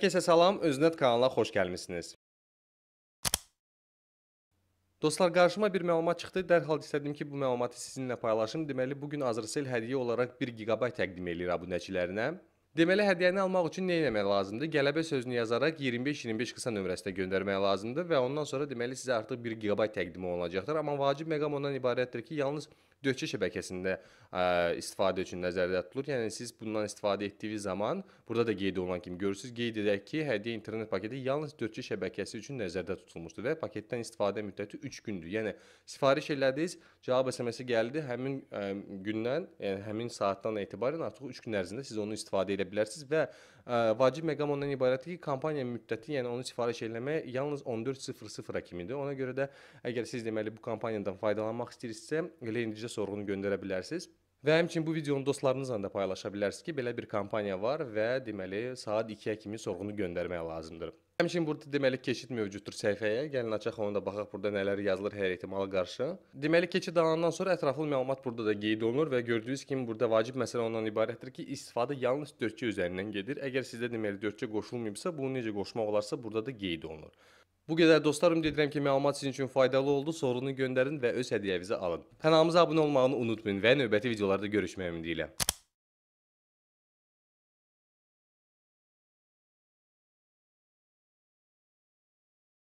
Hər kəsə salam, Öznet kanalına xoş gəlmisiniz. Dostlar, qarşıma bir məlumat çıxdı. Dərhal istədim ki, bu məlumatı sizinlə paylaşım. Deməli, bu gün Azercell hədiyyə olaraq 1 GB təqdim eləyir abunəçilərinə. Deməli hədiyyəni almaq üçün nə etmək lazımdır? Qələbə sözünü yazaraq 25-25 qısa nömrəsinə göndərmək lazımdır və ondan sonra deməli sizə artıq 1 GB təqdim olunacaqdır. Amma vacib məqam ondan ibarətdir ki, yalnız döşə şəbəkəsində ə, istifadə üçün nəzərdə tutulur. Yəni siz bundan istifadə etdiyiniz zaman burada da qeyd olunan kimi görürsüz, qeyd edək ki, hədiyyə internet paketi yalnız döşə şəbəkəsi üçün nəzərdə tutulmuşdur və paketdən istifadə müddəti 3 gündür. Yəni sifariş elədiniz, cavab SMS-i gəldi, həmin ə, gündən, yəni həmin saatdan etibarən artıq 3 gün ərzində siz onu istifadə edə bilərsiniz və ə, e, vacib məqam ondan ibarətdir ki, kampaniya müddəti, yəni onu sifariş eləmək yalnız 14:00-a kimidir. Ona görə də əgər siz deməli bu kampaniyadan faydalanmaq istəyirsinizsə, lendicə sorğunu göndərə bilərsiniz. Və həmçinin bu videonu dostlarınızla da paylaşa bilərsiniz ki, belə bir kampaniya var və deməli saat 2-yə kimi sorğunu göndərmək lazımdır. Həmçinin burada deməli keçid mövcuddur səhifəyə. Gəlin açaq onu da baxaq burada nələr yazılır hər ehtimala qarşı. Deməli keçid alandan sonra ətraflı məlumat burada da qeyd olunur və gördüyünüz kimi burada vacib məsələ ondan ibarətdir ki, istifadə yalnız dörtcə üzərindən gedir. Əgər sizdə deməli dörtcə qoşulmayıbsa, bunu necə qoşmaq olarsa burada da qeyd olunur. Bu qədər dostlarım deyirəm ki, məlumat sizin üçün faydalı oldu. Sorunu göndərin və öz hədiyyənizi alın. Kanalımıza abunə olmağını unutmayın və növbəti videolarda görüşməyi ümid edirəm.